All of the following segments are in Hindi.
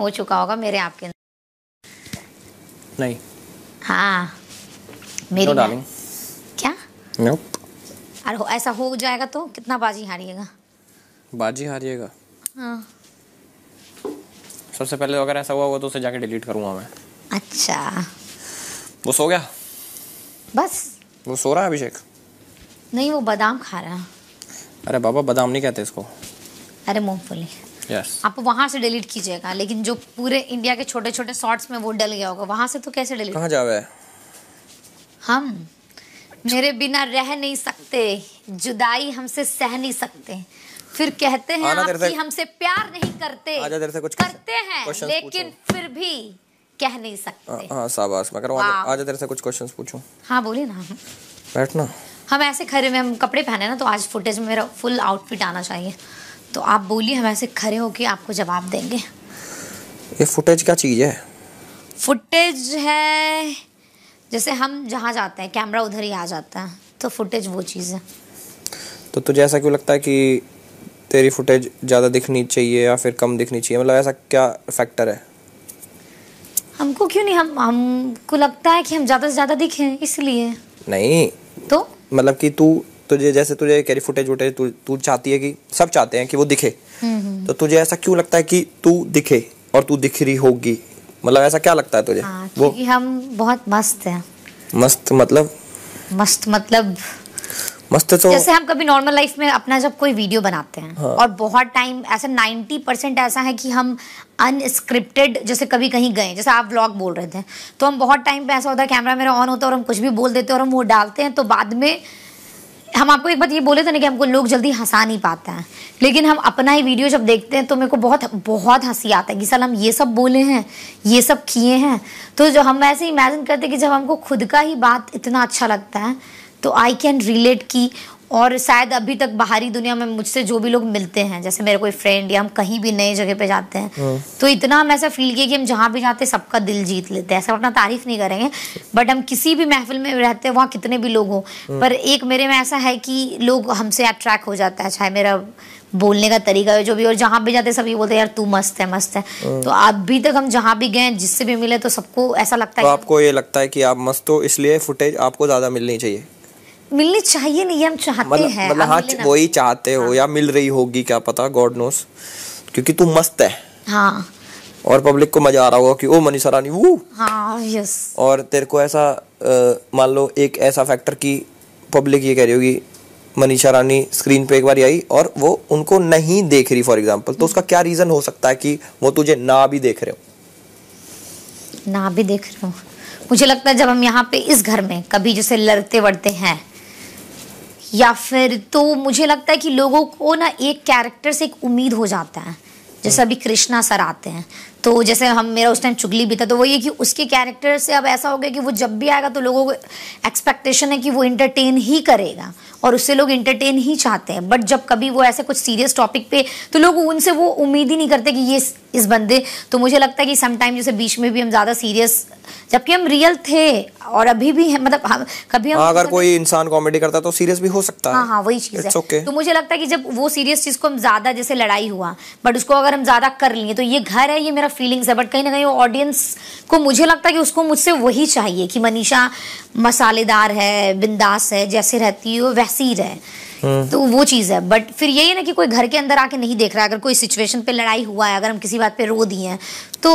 हो चुका होगा मेरे आपके अंदर नहीं हाँ मेरी no, darling. क्या nope. अरे ऐसा हो जाएगा तो कितना बाजी हारिएगा बाजी हारिएगा हाँ सबसे पहले अगर ऐसा हुआ होगा तो उसे जाके डिलीट करूंगा मैं अच्छा वो सो गया बस वो सो रहा है अभिषेक नहीं वो बादाम खा रहा है अरे बाबा बादाम नहीं कहते इसको अरे मूंगफली yes. आप वहाँ से डिलीट कीजिएगा लेकिन जो पूरे इंडिया के छोटे छोटे शॉर्ट्स में वो डल गया होगा वहाँ से तो कैसे डिलीट कहाँ जावे हम मेरे बिना रह नहीं सकते जुदाई हमसे सह नहीं सकते फिर कहते हैं आपकी हमसे प्यार नहीं करते आजा से कुछ करते हैं लेकिन फिर भी कह नहीं सकते हाँ, हाँ तेरे से कुछ क्वेश्चंस पूछूं हाँ बोलिए ना बैठना हम ऐसे खड़े में हम कपड़े पहने ना तो आज फुटेज में मेरा फुल आउटफिट आना चाहिए तो आप बोलिए हम ऐसे खड़े होके आपको जवाब देंगे ये फुटेज क्या चीज़ है फुटेज है जैसे हम जहाँ जाते हैं कैमरा उधर ही आ जाता है तो फुटेज वो चीज़ है तो तुझे ऐसा क्यों लगता है कि तेरी फुटेज ज़्यादा दिखनी चाहिए या फिर कम दिखनी चाहिए मतलब ऐसा क्या फैक्टर है हमको क्यों नहीं हम हमको लगता है कि हम ज़्यादा से ज़्यादा दिखें इसलिए नहीं तो मतलब कि तू तुझे जैसे तुझे कैरी फुटेज वुटेज तू चाहती है कि सब चाहते हैं कि वो दिखे हम्म, हम्म। तो तुझे ऐसा क्यों लगता है कि तू दिखे और तू दिख रही होगी मतलब ऐसा क्या लगता है तुझे हाँ, वो हम बहुत मस्त हैं मस्त मतलब मस्त मतलब मस्त तो जैसे हम कभी नॉर्मल लाइफ में अपना जब कोई वीडियो बनाते हैं हाँ। और बहुत टाइम ऐसा नाइन्टी परसेंट ऐसा है कि हम अनस्क्रिप्टेड जैसे कभी कहीं गए जैसे आप व्लॉग बोल रहे थे तो हम बहुत टाइम पे ऐसा होता है कैमरा मेरा ऑन होता है और हम कुछ भी बोल देते हैं और हम वो डालते हैं तो बाद में हम आपको एक बात ये बोले थे ना कि हमको लोग जल्दी हंसा नहीं पाते हैं लेकिन हम अपना ही वीडियो जब देखते हैं तो मेरे को बहुत बहुत हंसी आता है कि सर हम ये सब बोले हैं ये सब किए हैं तो जो हम ऐसे इमेजिन करते हैं कि जब हमको खुद का ही बात इतना अच्छा लगता है तो आई कैन रिलेट की और शायद अभी तक बाहरी दुनिया में मुझसे जो भी लोग मिलते हैं जैसे मेरे कोई फ्रेंड या हम कहीं भी नए जगह पे जाते हैं हाँ। तो इतना हम ऐसा फील किया कि हम जहाँ भी जाते हैं सबका दिल जीत लेते हैं ऐसा अपना तारीफ नहीं करेंगे बट हम किसी भी महफिल में रहते हैं वहाँ कितने भी लोग हों हाँ। पर एक मेरे में ऐसा है कि लोग हमसे अट्रैक्ट हो जाता है चाहे मेरा बोलने का तरीका है जो भी और जहाँ भी जाते सभी बोलते हैं यार तू मस्त है मस्त है हाँ। तो अभी तक हम जहाँ भी गए जिससे भी मिले तो सबको ऐसा लगता तो है तो आपको ये लगता है कि आप मस्त हो इसलिए फुटेज आपको ज़्यादा मिलनी चाहिए मिलनी चाहिए नहीं हम चाहते मतलब, हैं मतलब हाँ वो ही चाहते हो हाँ। या मिल रही होगी क्या पता गॉड नोस क्योंकि तू मस्त है हाँ और पब्लिक को मजा आ रहा होगा कि ओ मनीषा रानी वो हाँ यस और तेरे को ऐसा मान लो एक ऐसा फैक्टर की पब्लिक ये कह रही होगी मनीषा रानी स्क्रीन पे एक बार आई और वो उनको नहीं देख रही फॉर एग्जाम्पल तो उसका क्या रीजन हो सकता है कि वो तुझे ना भी देख रहे हो ना भी देख रहे हो मुझे लगता है जब हम यहाँ पे इस घर में कभी जैसे लड़ते वड़ते हैं या फिर तो मुझे लगता है कि लोगों को ना एक कैरेक्टर से एक उम्मीद हो जाता है जैसे अभी कृष्णा सर आते हैं तो जैसे हम मेरा उस टाइम चुगली भी था तो वो ये कि उसके कैरेक्टर से अब ऐसा हो गया कि वो जब भी आएगा तो लोगों को एक्सपेक्टेशन है कि वो इंटरटेन ही करेगा और उससे लोग इंटरटेन ही चाहते हैं बट जब कभी वो ऐसे कुछ सीरियस टॉपिक पे तो लोग उनसे वो उम्मीद ही नहीं करते कि ये इस बंदे तो मुझे लगता है कि समटाइम जैसे बीच में भी हम ज़्यादा सीरियस जबकि हम रियल थे और अभी भी है, मतलब हम कभी हम हाँ, अगर कोई इंसान कॉमेडी करता तो सीरियस भी हो सकता हाँ हाँ वही चीज़ है okay. तो मुझे लगता है कि जब वो सीरियस चीज़ को हम ज़्यादा जैसे लड़ाई हुआ बट उसको अगर हम ज़्यादा कर लिए तो ये घर है ये मेरा फीलिंग्स है बट कहीं ना कहीं ऑडियंस को मुझे लगता है कि उसको मुझसे वही चाहिए कि मनीषा मसालेदार है बिंदास है जैसे रहती है वैसे रहे है हाँ। तो वो चीज़ है बट फिर यही है ना कि कोई घर के अंदर आके नहीं देख रहा है अगर कोई सिचुएशन पे लड़ाई हुआ है अगर हम किसी बात पे रो दिए हैं तो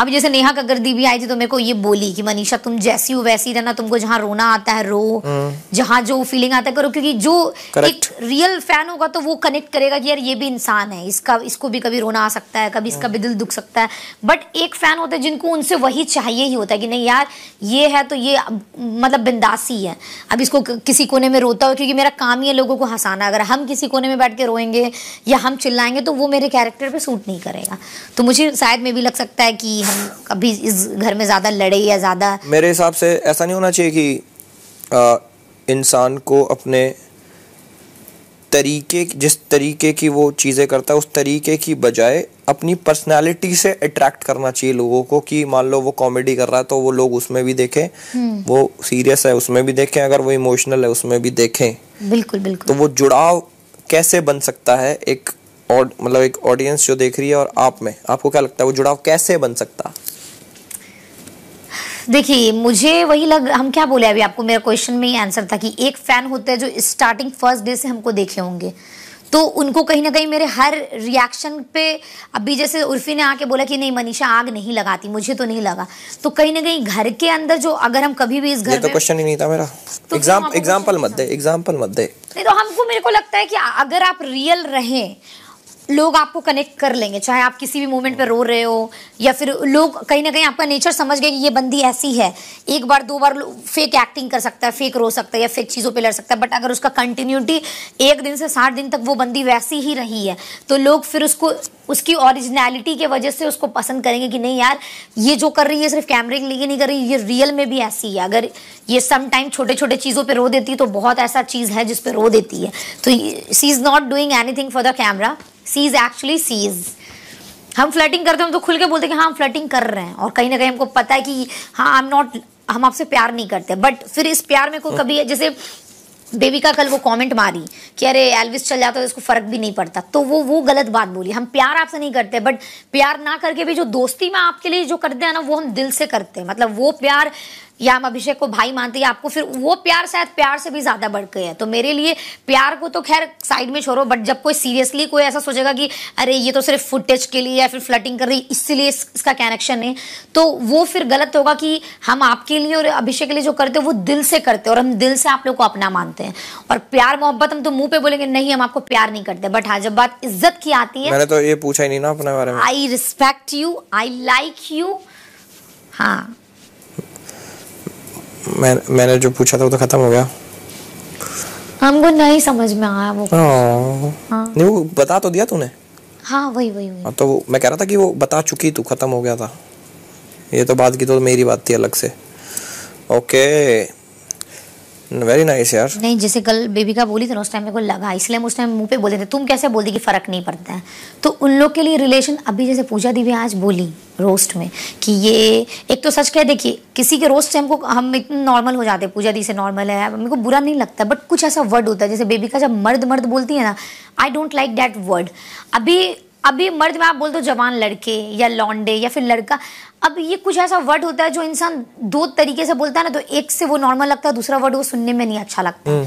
अब जैसे नेहा गर्दी भी आई थी तो मेरे को ये बोली कि मनीषा तुम जैसी हो वैसी रहना तुमको जहाँ रोना आता है रो हम्म। जहाँ जो फीलिंग आता है करो क्योंकि जो Correct. एक रियल फैन होगा तो वो कनेक्ट करेगा कि यार ये भी इंसान है इसका इसको भी कभी रोना आ सकता है कभी इसका भी दिल दुख सकता है बट एक फैन होता है जिनको उनसे वही चाहिए ही होता है कि नहीं यार ये है तो ये मतलब बिंदासी है अब इसको किसी कोने में रोता हो क्योंकि मेरा काम ही है लोगों को हंसाना अगर हम किसी कोने में बैठ के रोएंगे या हम चिल्लाएंगे तो वो मेरे कैरेक्टर पर सूट नहीं करेगा तो मुझे शायद में भी लग सकता है कि हम अभी इस घर में ज़्यादा लड़े या ज़्यादा मेरे हिसाब से ऐसा नहीं होना चाहिए कि इंसान को अपने तरीके जिस तरीके की वो चीज़ें करता है उस तरीके की बजाय अपनी पर्सनालिटी से अट्रैक्ट करना चाहिए लोगों को कि मान लो वो कॉमेडी कर रहा है तो वो लोग उसमें भी देखें हम्म। वो सीरियस है उसमें भी देखें अगर वो इमोशनल है उसमें भी देखें बिल्कुल बिल्कुल तो वो जुड़ाव कैसे बन सकता है एक और मतलब एक ऑडियंस जो देख रही है और आप में आपको क्या लगता है वो जुड़ाव कैसे बन सकता देखिए मुझे वही लग हम क्या बोले अभी आपको मेरा क्वेश्चन में ही आंसर था कि एक फैन होता है जो स्टार्टिंग फर्स्ट डे से हमको देखे होंगे तो उनको कहीं ना कहीं मेरे हर रिएक्शन पे अभी जैसे उर्फी ने आके बोला कि नहीं मनीषा आग नहीं लगाती मुझे तो नहीं लगा तो कहीं ना कहीं घर के अंदर जो अगर हम कभी भी इस घर तो क्वेश्चन ही नहीं था मेरा एग्जाम्पल तो मत दे एग्जाम्पल मत दे नहीं तो हमको मेरे को लगता है कि अगर आप रियल रहें लोग आपको कनेक्ट कर लेंगे चाहे आप किसी भी मोमेंट पे रो रहे हो या फिर लोग कहीं ना कहीं आपका नेचर समझ गए कि ये बंदी ऐसी है एक बार दो बार फेक एक्टिंग कर सकता है फेक रो सकता है या फेक चीज़ों पे लड़ सकता है बट अगर उसका कंटिन्यूटी एक दिन से साठ दिन तक वो बंदी वैसी ही रही है तो लोग फिर उसको उसकी ओरिजिनलिटी के वजह से उसको पसंद करेंगे कि नहीं यार ये जो कर रही है सिर्फ कैमरे के लिए नहीं कर रही ये रियल में भी ऐसी है अगर ये सम टाइम छोटे छोटे चीज़ों पर रो देती है तो बहुत ऐसा चीज़ है जिस रो देती है तो she is not doing anything for the camera she's actually she's हम फ्लटिंग करते हैं हम तो खुल के बोलते हैं कि हाँ हम फ्लटिंग कर रहे हैं और कहीं ना कहीं हमको पता है कि हाँ आई एम नॉट हम आपसे प्यार नहीं करते बट फिर इस प्यार में को कभी जैसे बेबी का कल वो कमेंट मारी कि अरे एल्विस चल जाता है तो इसको फर्क भी नहीं पड़ता तो वो वो गलत बात बोली हम प्यार आपसे नहीं करते बट प्यार ना करके भी जो दोस्ती में आपके लिए जो करते हैं ना वो हम दिल से करते हैं मतलब वो प्यार या हम अभिषेक को भाई मानते हैं आपको फिर वो प्यार शायद प्यार से भी ज़्यादा बढ़ गए हैं तो मेरे लिए प्यार को तो खैर साइड में छोड़ो बट जब कोई सीरियसली कोई ऐसा सोचेगा कि अरे ये तो सिर्फ फुटेज के लिए या फिर फ्लटिंग कर रही इसलिए इस, इसका कनेक्शन है तो वो फिर गलत होगा कि हम आपके लिए और अभिषेक के लिए जो करते हैं वो दिल से करते हैं और हम दिल से आप लोग को अपना मानते हैं और प्यार मोहब्बत हम तो मुंह पे बोलेंगे नहीं हम आपको प्यार नहीं करते बट हाँ जब बात इज्जत की आती है मैंने तो ये पूछा ही नहीं ना अपने बारे में I respect you I like you हाँ मैं, मैंने जो पूछा था वो तो खत्म हो गया हमको नहीं समझ में आया वो हाँ।, हाँ। नहीं वो बता तो दिया तूने हाँ वही वही वही हाँ, तो मैं कह रहा था कि वो बता चुकी तू खत्म हो गया था ये तो बात की तो मेरी बात थी अलग से ओके वेरी नाइस यार नहीं जैसे कल बेबी का बोली थी ना उस टाइम मेरे को लगा इसलिए हम उस टाइम मुंह पे बोले थे तुम कैसे बोल दी कि फ़र्क नहीं पड़ता है तो उन लोग के लिए रिलेशन अभी जैसे पूजा दी भी आज बोली रोस्ट में कि ये एक तो सच कह देखिए किसी के रोस्ट से हमको हम इतने नॉर्मल हो जाते हैं पूजा दी से नॉर्मल है मेरे को बुरा नहीं लगता बट कुछ ऐसा वर्ड होता है जैसे बेबी का जब मर्द मर्द बोलती है ना I don't like that word अभी अभी मर्द में आप बोल दो जवान लड़के या लॉन्डे या फिर लड़का अब ये कुछ ऐसा वर्ड होता है जो इंसान दो तरीके से बोलता है ना तो एक से वो नॉर्मल लगता है दूसरा वर्ड वो सुनने में नहीं अच्छा लगता हम्म।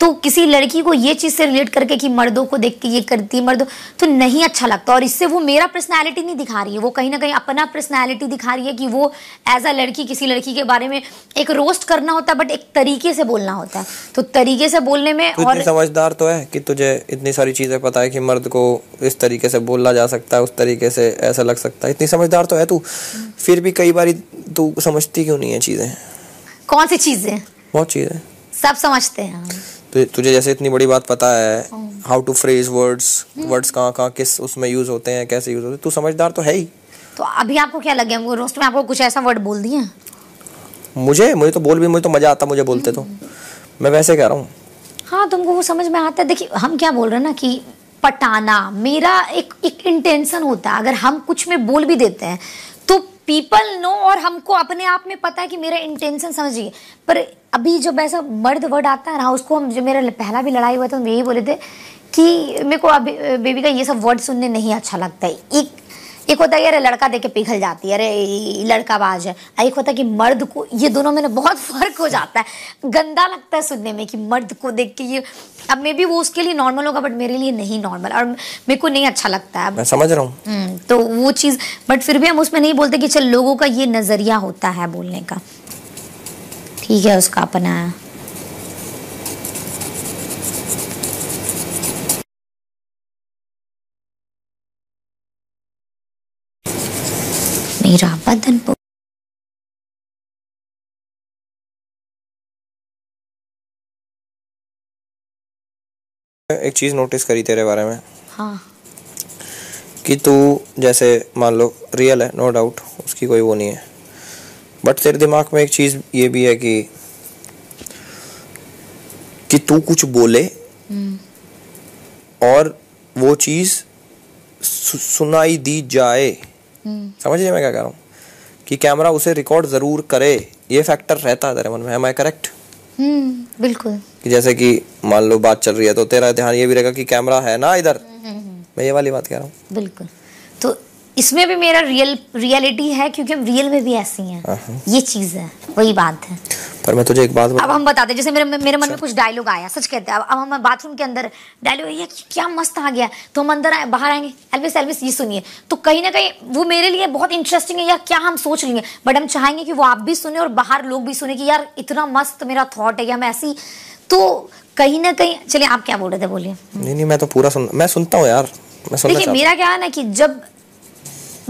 तो किसी लड़की को ये चीज़ से रिलेट करके कि मर्दों को देख के ये करती है मर्दों तो नहीं अच्छा लगता और इससे वो मेरा पर्सनैलिटी नहीं दिखा रही है वो कहीं ना कहीं अपना पर्सनैलिटी दिखा रही है कि वो एज अ लड़की किसी लड़की के बारे में एक रोस्ट करना होता है बट एक तरीके से बोलना होता है तो तरीके से बोलने में और समझदार तो है कि तुझे इतनी सारी चीज़ें पता है कि मर्द को इस तरीके से बोला जा सकता है उस तरीके से ऐसा लग सकता है इतनी समझदार तो है तू फिर भी कई बार तू समझती क्यों नहीं है चीज़ें कौन सी चीज़ें बहुत चीज़ें सब समझते हैं तो तुझे जैसे इतनी बड़ी बात पता है how to phrase words words कहाँ कहाँ किस उसमें यूज होते हैं कैसे यूज होते हैं तू समझदार तो है ही तो अभी आपको क्या लगे वो रोस्ट में आपको कुछ ऐसा वर्ड बोल दिए मुझे मुझे तो बोल भी मुझे तो मजा आता मुझे बोलते तो हम्म। मैं वैसे कह रहा हूँ हाँ तुमको वो समझ में आता है देखिए हम क्या बोल रहे हैं ना कि पटाना मेरा एक एक इंटेंशन होता है अगर हम कुछ में बोल भी देते हैं पीपल नो और हमको अपने आप में पता है कि मेरा इंटेंशन समझिए पर अभी जब ऐसा मर्द वर्ड आता है ना उसको हम जो मेरा पहला भी लड़ाई हुआ था हम यही बोले थे कि मेरे को अभी बेबी का ये सब वर्ड सुनने नहीं अच्छा लगता है एक एक होता है यार लड़का देख के पिघल जाती है अरे लड़का बाज है एक होता है कि मर्द को ये दोनों में ना बहुत फर्क हो जाता है गंदा लगता है सुनने में कि मर्द को देख के ये अब मे भी वो उसके लिए नॉर्मल होगा बट मेरे लिए नहीं नॉर्मल और मेरे को नहीं अच्छा लगता है मैं समझ रहा हूँ हम्म, तो वो चीज़ बट फिर भी हम उसमें नहीं बोलते कि चल लोगों का ये नज़रिया होता है बोलने का ठीक है उसका अपना मेरा बदन एक चीज़ नोटिस करी तेरे बारे में हाँ कि तू जैसे मान लो रियल है नो डाउट उसकी कोई वो नहीं है बट तेरे दिमाग में एक चीज़ ये भी है कि कि तू कुछ बोले हम्म। और वो चीज़ सुनाई दी जाए समझ समझिए मैं क्या कह रहा हूँ कि कैमरा उसे रिकॉर्ड जरूर करे ये फैक्टर रहता है तेरे मन में है आई करेक्ट बिल्कुल कि जैसे कि मान लो बात चल रही है तो तेरा ध्यान ये भी रहेगा कि कैमरा है ना इधर हम्म, हम्म, हम्म। मैं ये वाली बात कह रहा हूँ बिल्कुल तो इसमें भी मेरा रियल रियलिटी है क्योंकि हम रियल में भी ऐसी हैं हाँ, हाँ। ये चीज़ है वही बात है पर मैं तुझे एक बात अब हम बताते जैसे मेरे मेरे मन में अच्छा। कुछ डायलॉग आया सच कहते हैं अब हम बाथरूम के अंदर डायलॉग ये क्या मस्त आ गया तो हम अंदर आए बाहर आएंगे एलविस एलविस ये सुनिए तो कहीं ना कहीं वो मेरे लिए बहुत इंटरेस्टिंग है या क्या हम सोच लेंगे बट हम चाहेंगे कि वो आप भी सुने और बाहर लोग भी सुने कि यार इतना मस्त मेरा थॉट है या मैं ऐसी तो कहीं ना कहीं चलिए आप क्या बोल रहे थे बोलिए नहीं नहीं मैं तो पूरा सुन मैं सुनता हूँ यार देखिए मेरा क्या है ना कि जब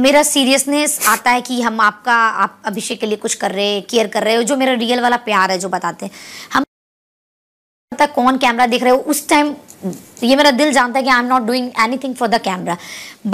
मेरा सीरियसनेस आता है कि हम आपका आप अभिषेक के लिए कुछ कर रहे हैं केयर कर रहे हो जो मेरा रियल वाला प्यार है जो बताते हैं हम तक कौन कैमरा देख रहे हो उस टाइम ये मेरा दिल जानता है कि I am not doing anything for the camera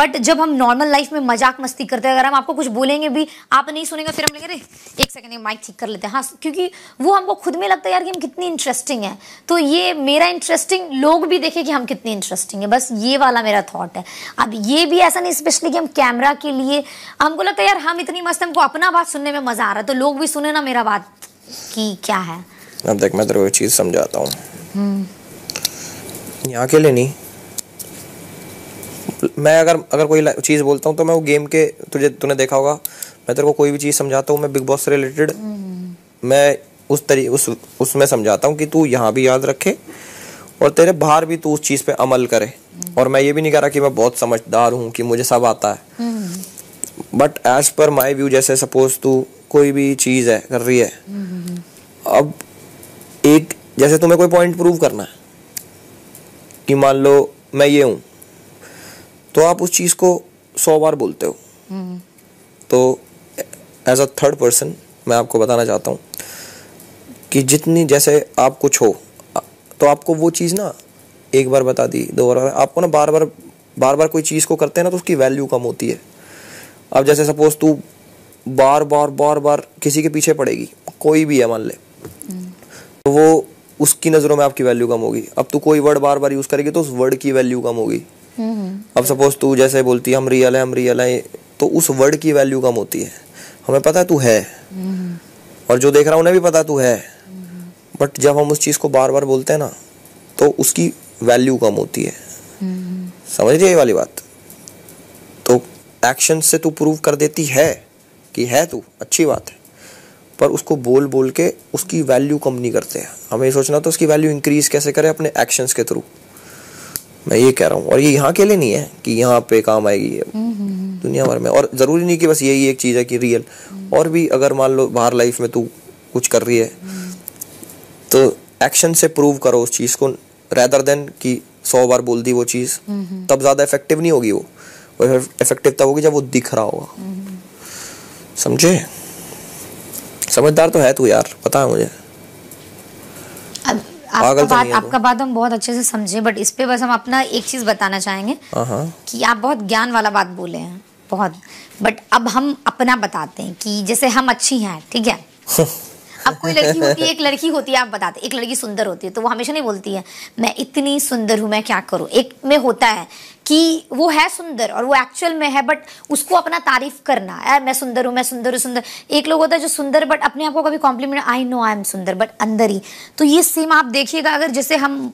but जब हम नॉर्मल लाइफ में मजाक मस्ती करते हैं अगर हम आपको कुछ बोलेंगे भी आप नहीं सुनेंगे फिर हम लेंगे अरे एक सेकंड माइक ठीक कर लेते हैं हाँ क्योंकि वो हमको खुद में लगता है यार कि हम कितनी इंटरेस्टिंग है तो ये मेरा इंटरेस्टिंग लोग भी देखें कि हम कितनी इंटरेस्टिंग है बस ये वाला मेरा थाट है अब ये भी ऐसा नहीं स्पेशली कि हम कैमरा के लिए हमको लगता है यार हम इतनी मस्त हमको अपना बात सुनने में मज़ा आ रहा है तो लोग भी सुने ना मेरा बात कि क्या है अब देख मैं तेरे को चीज़ समझाता हूँ हम्म। यहाँ के लिए नहीं मैं अगर अगर कोई चीज़ बोलता हूँ तो मैं वो गेम के तुझे तूने देखा होगा मैं तेरे को कोई भी चीज़ समझाता हूँ मैं बिग बॉस से रिलेटेड हम्म। मैं उस तरी उस उसमें समझाता हूँ कि तू यहाँ भी याद रखे और तेरे बाहर भी तू उस चीज़ पे अमल करे हम्म। और मैं ये भी नहीं कह रहा कि मैं बहुत समझदार हूँ कि मुझे सब आता है but as per my view जैसे सपोज तू कोई भी चीज़ है कर रही है हम्म, अब एक जैसे तुम्हें कोई पॉइंट प्रूव करना है कि मान लो मैं ये हूं तो आप उस चीज़ को सौ बार बोलते हो तो एज अ थर्ड पर्सन मैं आपको बताना चाहता हूँ कि जितनी जैसे आप कुछ हो तो आपको वो चीज़ ना एक बार बता दी दो बार आपको ना बार बार बार बार कोई चीज़ को करते हैं ना तो उसकी वैल्यू कम होती है अब जैसे सपोज तू बार बार बार बार किसी के पीछे पड़ेगी कोई भी है मान ले तो वो उसकी नज़रों में आपकी वैल्यू कम होगी अब तू कोई वर्ड बार बार यूज़ करेगी तो उस वर्ड की वैल्यू कम होगी हम्म। अब सपोज तू जैसे बोलती है हम रियल है हम रियल है तो उस वर्ड की वैल्यू कम होती है हमें पता है तू है हम्म। और जो देख रहा उन्हें भी पता तू है बट जब हम उस चीज़ को बार बार बोलते हैं ना तो उसकी वैल्यू कम होती है हम्म। समझ रही ये वाली बात तो एक्शन से तू प्रूव कर देती है कि है तू अच्छी बात है पर उसको बोल बोल के उसकी वैल्यू कम नहीं करते हैं हमें सोचना तो उसकी वैल्यू इंक्रीज कैसे करें अपने एक्शंस के थ्रू मैं ये कह रहा हूँ और ये यहाँ के लिए नहीं है कि यहाँ पे काम आएगी ये हम्म, हम्म, हम्म। दुनिया भर में और ज़रूरी नहीं कि बस यही एक चीज़ है कि रियल और भी अगर मान लो बाहर लाइफ में तू कुछ कर रही है तो एक्शन से प्रूव करो उस चीज़ को रैदर देन कि सौ बार बोल दी वो चीज़ तब ज़्यादा इफेक्टिव नहीं होगी वो इफेक्टिव तब होगी जब वो दिख रहा होगा समझे समझदार तो है तू यार पता है मुझे अब आपका तो बात आपका बात हम बहुत अच्छे से समझे बट इस पे बस हम अपना एक चीज बताना चाहेंगे हाँ, हाँ। कि आप बहुत ज्ञान वाला बात बोले हैं बहुत बट अब हम अपना बताते हैं कि जैसे हम अच्छी हैं ठीक है अब कोई लड़की होती है एक लड़की होती है आप बताते एक लड़की सुंदर होती है तो वो हमेशा नहीं बोलती है मैं इतनी सुंदर हूँ मैं क्या करूँ एक में होता है कि वो है सुंदर और वो एक्चुअल में है बट उसको अपना तारीफ करना है मैं सुंदर हूँ मैं सुंदर हूँ सुंदर एक लोग होता है जो सुंदर बट अपने आप को कभी compliment I know I am सुंदर बट अंदर ही तो ये सेम आप देखिएगा अगर जैसे हम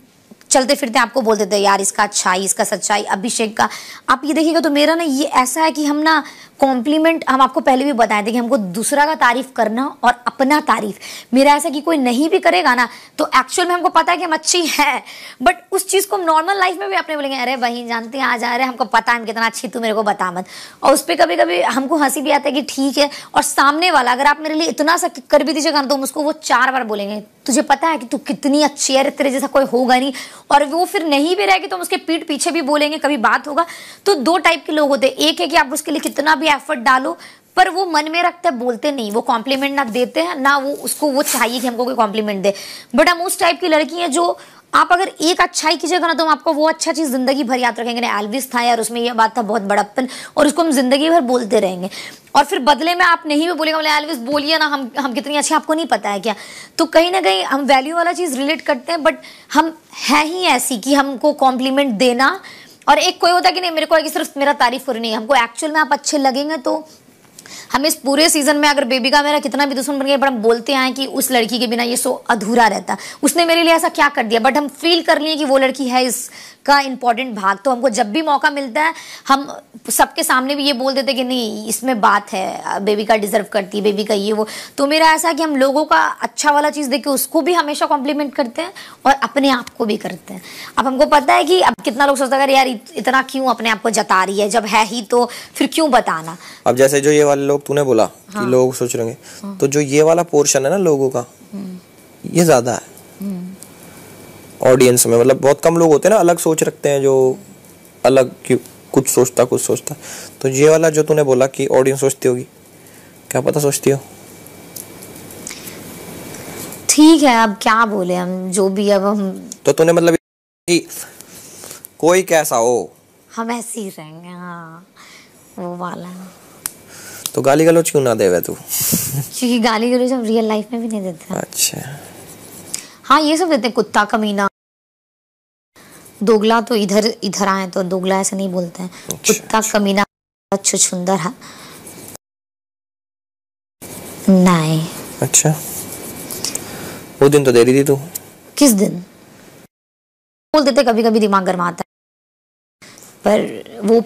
चलते फिरते आपको बोल देते यार इसका अच्छाई इसका सच्चाई अभिषेक का आप ये देखिएगा तो मेरा ना ये ऐसा है कि हम ना कॉम्प्लीमेंट हम आपको पहले भी बताए थे कि हमको दूसरा का तारीफ करना और अपना तारीफ मेरा ऐसा कि कोई नहीं भी करेगा ना तो एक्चुअल में हमको पता है कि हम अच्छी है बट उस चीज़ को हम नॉर्मल लाइफ में भी अपने बोलेंगे अरे वहीं जानते हैं आ जा रहे हमको पता है कितना अच्छी तू मेरे को बता मत और उस पर कभी कभी हमको हंसी भी आती है कि ठीक है और सामने वाला अगर आप मेरे लिए इतना सा कर भी दीजिएगा ना तो हम उसको वो चार बार बोलेंगे तुझे पता है कि तू कितनी अच्छी है तेरे जैसा कोई होगा नहीं और वो फिर नहीं भी रहेगी तो हम उसके पीठ पीछे भी बोलेंगे कभी बात होगा तो दो टाइप के लोग होते हैं एक है कि आप उसके लिए कितना भी एफर्ट डालो पर वो मन में रखते बोलते नहीं वो कॉम्प्लीमेंट ना देते हैं ना वो उसको वो चाहिए कि हमको कोई कॉम्प्लीमेंट दे बट हम उस टाइप की लड़की हैं जो आप अगर एक अच्छाई की जगह ना तो हम आपको वो अच्छा चीज़ ज़िंदगी भर याद रखेंगे ना एलविस था यार उसमें ये बात था बहुत बड़प्पन और उसको हम ज़िंदगी भर बोलते रहेंगे और फिर बदले में आप नहीं भी बोलेंगे बोले एलविस बोलिए ना हम हम कितनी अच्छी आपको नहीं पता है क्या तो कहीं ना कहीं हम वैल्यू वाला चीज़ रिलेट करते हैं बट हम है ही ऐसी कि हमको कॉम्प्लीमेंट देना और एक कोई होता कि नहीं मेरे को सिर्फ मेरा तारीफ करनी है हमको एक्चुअल में आप अच्छे लगेंगे तो हम इस पूरे सीजन में अगर बेबी का मेरा कितना भी दुश्मन बन गया बट हम बोलते आए कि उस लड़की के बिना ये शो अधूरा रहता उसने मेरे लिए ऐसा क्या कर दिया बट हम फील कर लिए कि वो लड़की है इसका इंपॉर्टेंट भाग तो हमको जब भी मौका मिलता है हम सबके सामने भी ये बोल देते कि नहीं इसमें बात है बेबी का डिजर्व करती है बेबी का ये वो तो मेरा ऐसा है कि हम लोगों का अच्छा वाला चीज़ देख के उसको भी हमेशा कॉम्प्लीमेंट करते हैं और अपने आप को भी करते हैं अब हमको पता है कि अब कितना लोग सोचता है यार इतना क्यों अपने आप को जता रही है जब है ही तो फिर क्यों बताना अब जैसे जो ये वाले लोग लोग तूने बोला हाँ। कि लोग सोच रहे हाँ। तो जो ये वाला पोर्शन है ना लोगों का हम्म। ये ज्यादा है ऑडियंस हम्म। में मतलब बहुत कम लोग होते हैं ना अलग सोच रखते हैं जो अलग कुछ सोचता कुछ सोचता तो ये वाला जो तूने बोला कि ऑडियंस सोचती होगी क्या पता सोचती हो ठीक है अब क्या बोले हम जो भी अब हम तो तूने मतलब कि कोई कैसा हो हम ऐसे ही रहेंगे हाँ वो वाला है तो गाली गलोच क्यों ना देवे तू क्योंकि गाली गलोच हम रियल लाइफ में भी नहीं देते अच्छा हाँ ये सब देते हैं कुत्ता कमीना दोगला तो इधर इधर आए तो दोगला ऐसे नहीं बोलते हैं अच्छा, कुत्ता अच्छा। कमीना सुंदर है हाँ। नहीं अच्छा वो दिन तो दे रही थी तू किस दिन बोल देते कभी कभी दिमाग गरमाता है पर वो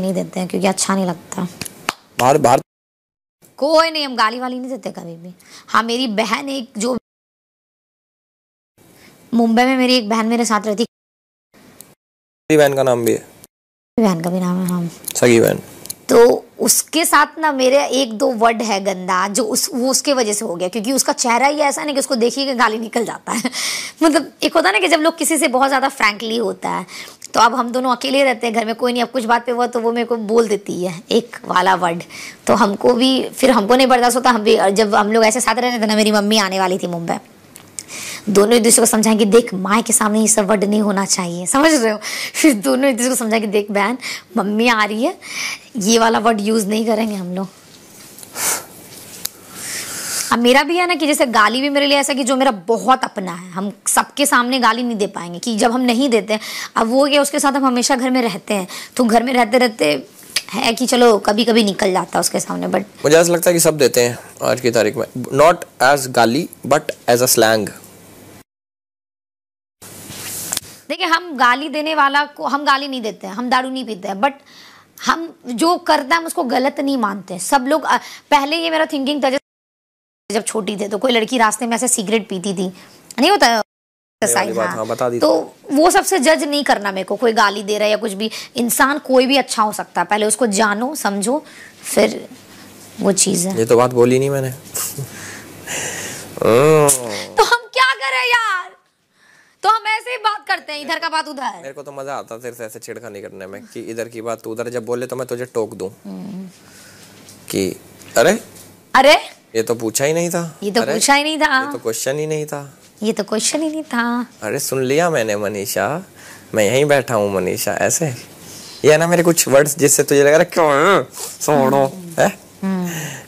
नहीं देते हैं क्योंकि अच्छा नहीं लगता भारत भारत कोई नहीं हम गाली वाली नहीं देते कभी भी हाँ मेरी बहन एक जो मुंबई में मेरी एक बहन मेरे साथ रहती मेरी बहन का नाम भी है बहन का भी नाम है हम हाँ। सगी बहन तो उसके साथ ना मेरे एक दो वर्ड है गंदा जो उस वो उसके वजह से हो गया क्योंकि उसका चेहरा ही ऐसा नहीं कि उसको देखिए गाली निकल जाता है मतलब एक होता है ना कि जब लोग किसी से बहुत ज़्यादा फ्रैंकली होता है तो अब हम दोनों अकेले रहते हैं घर में कोई नहीं अब कुछ बात पे हुआ तो वो मेरे को बोल देती है एक वाला वर्ड तो हमको भी फिर हमको नहीं बर्दाश्त होता हम भी जब हम लोग ऐसे साथ रहते थे ना मेरी मम्मी आने वाली थी मुंबई दोनों एक दूसरे को समझाएंगे देख माए के सामने ये सब वर्ड नहीं होना चाहिए समझ रहे हो फिर दोनों एक दूसरे को समझाएंगे देख बहन मम्मी आ रही है ये वाला वर्ड यूज़ नहीं करेंगे हम लोग अब हाँ, मेरा भी है ना कि जैसे गाली भी मेरे लिए ऐसा कि जो मेरा बहुत अपना है हम सबके सामने गाली नहीं दे पाएंगे कि जब हम नहीं देते अब वो क्या उसके साथ हम हमेशा घर में रहते हैं तो घर में रहते रहते है कि चलो कभी कभी निकल जाता है उसके सामने बट मुझे ऐसा लगता है कि सब देते हैं आज की तारीख में नॉट एज गाली बट एज अ स्लैंग देखिए हम गाली देने वाला को हम गाली नहीं देते हैं हम दारू नहीं पीते हैं बट हम जो करते हैं हम उसको गलत नहीं मानते सब लोग पहले ये मेरा थिंकिंग था जब छोटी थे तो कोई लड़की रास्ते में ऐसे सिगरेट पीती थी नहीं होता हाँ, हाँ, बता दी तो, तो वो सबसे जज नहीं करना मेरे को कोई गाली दे रहा है या कुछ भी इंसान कोई भी अच्छा हो सकता है पहले उसको जानो समझो फिर वो चीज है ये तो बात बोली नहीं मैंने तो हम क्या करें यार तो हम ऐसे ही बात करते हैं इधर का बात उधर मेरे को तो मजा आता फिर सिर्फ ऐसे छिड़खानी करने में कि इधर की बात उधर जब बोले तो मैं तुझे टोक दू हम्म। की अरे अरे ये तो पूछा ही नहीं था ये तो पूछा ही नहीं था ये तो क्वेश्चन ही नहीं था ये तो क्वेश्चन ही नहीं था अरे सुन लिया मैंने मनीषा मैं यहीं बैठा हूँ मनीषा ऐसे ये ना मेरे कुछ वर्ड्स जिससे तुझे लग रहा क्यों सोनो हम्म। है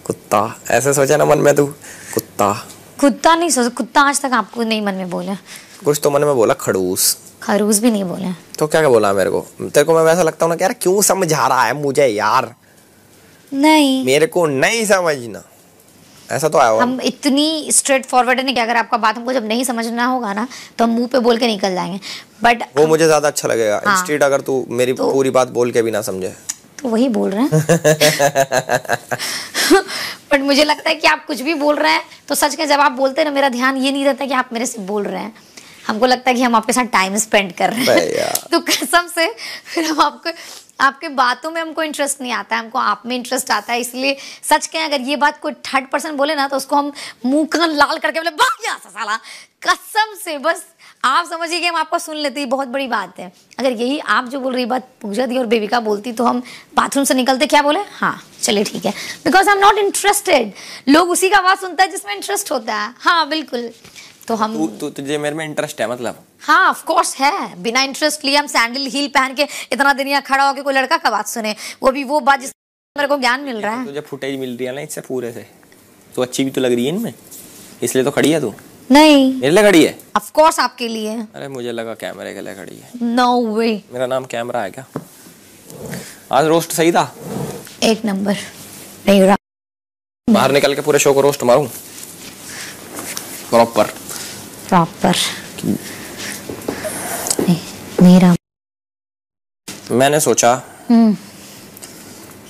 कुत्ता ऐसे सोचा ना मन में तू कुत्ता कुत्ता नहीं सोचा कुत्ता आज तक आपको नहीं मन में बोला कुछ तो मन में बोला खड़ूस खरूस भी नहीं बोला तो क्या क्या बोला मेरे को तेरे को मैं वैसा लगता हूँ ना यार क्यों समझा रहा है मुझे यार नहीं मेरे को नहीं समझना ऐसा तो आया हम इतनी स्ट्रेट फॉरवर्ड है कि अगर आपका बात हमको जब नहीं समझना होगा ना तो हम मुंह पे बोल के निकल जाएंगे बट वो मुझे ज्यादा अच्छा लगेगा हाँ, अगर तू मेरी तो, पूरी बात बोल के भी ना समझे तो वही बोल रहे हैं बट मुझे लगता है कि आप कुछ भी बोल रहे हैं तो सच के जब आप बोलते हैं ना मेरा ध्यान ये नहीं रहता कि आप मेरे से बोल रहे हैं हमको लगता है कि हम आपके साथ टाइम स्पेंड कर रहे हैं तो कसम से फिर हम आपको आपके बातों में हमको इंटरेस्ट नहीं आता है हमको आप में इंटरेस्ट आता है इसलिए सच कहें अगर ये बात कोई थर्ड पर्सन बोले ना तो उसको हम मुंह का लाल करके बोले साला कसम से बस आप समझिए कि हम आपको सुन लेते बहुत बड़ी बात है अगर यही आप जो बोल रही बात पूजा दी और बेबिका बोलती तो हम बाथरूम से निकलते क्या बोले हाँ चलिए ठीक है because I am not interested लोग उसी का आवाज़ सुनता है जिसमें इंटरेस्ट होता है हाँ बिल्कुल तो हम तू तु, तुझे मेरे में इंटरेस्ट है मतलब हाँ ऑफ कोर्स है बिना इंटरेस्ट लिए हम सैंडल हील पहन के इतना दिन यहाँ खड़ा होकर कोई लड़का का बात सुने वो भी वो बात जिस मेरे को ज्ञान मिल रहा तो है तुझे फुटेज मिल रही है ना इससे पूरे से तो अच्छी भी तो लग रही है इनमें इसलिए तो खड़ी है तू नहीं मेरे लिए खड़ी है ऑफ कोर्स आपके लिए अरे मुझे लगा कैमरे के लिए खड़ी है नो no वे मेरा नाम कैमरा है क्या आज रोस्ट सही था एक नंबर नहीं रहा बाहर निकल के पूरे शो को रोस्ट मारूं प्रॉपर प्रॉपर मेरा मैंने सोचा हम्म।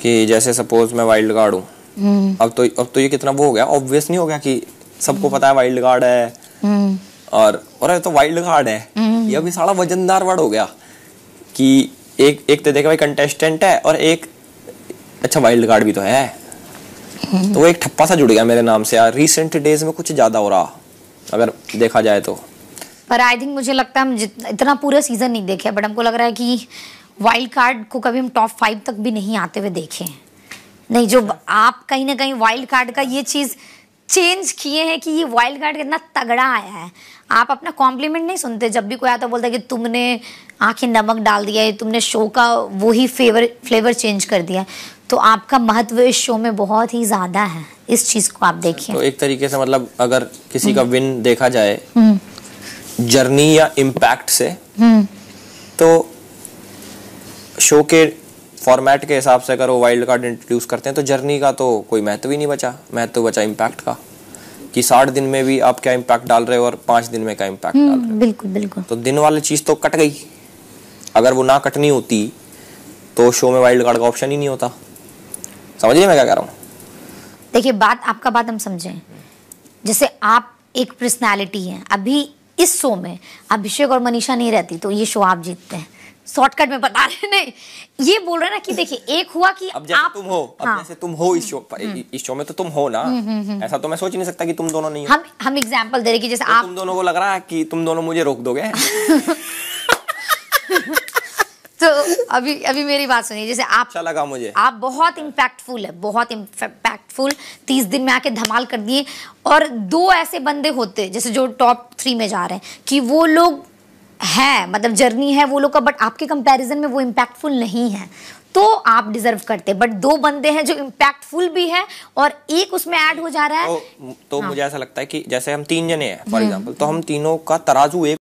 कि जैसे सपोज मैं वाइल्ड कार्ड हूँ हम्म। अब तो अब तो ये कितना वो हो गया ऑब्वियस नहीं हो गया कि सबको हम्म। पता है वाइल्ड गार्ड है और और तो वाइल्ड कार्ड है ये अभी सारा वजनदार वर्ड हो गया कि एक एक तो देखा भाई कंटेस्टेंट है और एक अच्छा वाइल्ड गार्ड भी तो है तो वो एक ठप्पा सा जुड़ गया मेरे नाम से यार रिसेंट डेज में कुछ ज्यादा हो रहा अगर देखा जाए तो पर आई थिंक मुझे लगता है हम इतना पूरा सीजन नहीं देखे बट हमको लग रहा है कि वाइल्ड कार्ड को कभी हम टॉप फाइव तक भी नहीं आते हुए देखे नहीं जो आप कहीं ना कहीं वाइल्ड कार्ड का ये चीज़ चेंज किए हैं कि ये वाइल्ड कार्ड कितना तगड़ा आया है आप अपना कॉम्प्लीमेंट नहीं सुनते जब भी कोई आता बोलता है कि तुमने आंखें नमक डाल दिया है तुमने शो का वो ही फेवर फ्लेवर चेंज कर दिया है तो आपका महत्व इस शो में बहुत ही ज्यादा है इस चीज को आप देखिए तो एक तरीके से मतलब अगर किसी का विन देखा जाए जर्नी हम्म। या इम्पैक्ट से हम्म। तो शो के फॉर्मेट के हिसाब से अगर वो वाइल्ड कार्ड इंट्रोड्यूस करते हैं तो जर्नी का तो कोई महत्व ही नहीं बचा महत्व तो बचा इम्पैक्ट का कि साठ दिन में भी आप क्या इम्पैक्ट डाल रहे हो और पांच दिन में क्या इम्पैक्ट डाल रहे हो हम्म, बिल्कुल बिल्कुल तो दिन वाली चीज़ तो कट गई अगर वो ना कटनी होती तो शो में वाइल्ड कार्ड का ऑप्शन ही नहीं होता समझिए मैं क्या कह रहा हूँ देखिए बात आपका बात हम समझें जैसे आप एक पर्सनैलिटी हैं अभी इस शो में अभिषेक और मनीषा नहीं रहती तो ये शो आप जीतते हैं शॉर्टकट में बता रहे नहीं ये बोल रहे ना कि देखिए एक हुआ कि अब आप तुम हो अब हाँ, जैसे तुम हो इस शो हम्म, पर हम्म। इस शो में तो तुम हो ना हुँ, हुँ, हुँ। ऐसा तो मैं सोच नहीं सकता कि तुम दोनों नहीं हो हम हम एग्जांपल दे रहे कि जैसे तो आप तुम दोनों को लग रहा है कि तुम दोनों मुझे रोक दोगे तो अभी अभी मेरी बात सुनिए जैसे आप अच्छा लगा मुझे आप बहुत इम्पैक्टफुल है बहुत इम्पैक्टफुल तीस दिन में आके धमाल कर दिए और दो ऐसे बंदे होते जैसे जो टॉप थ्री में जा रहे हैं कि वो लोग है मतलब जर्नी है वो लोग का बट आपके कंपैरिजन में वो इम्पैक्टफुल नहीं है तो आप डिजर्व करते बट दो बंदे हैं जो इम्पैक्टफुल भी है और एक उसमें ऐड हो जा रहा है तो, तो हाँ। मुझे ऐसा लगता है कि जैसे हम तीन जने हैं फॉर एग्जाम्पल हम्म। तो हम तीनों का तराजू एक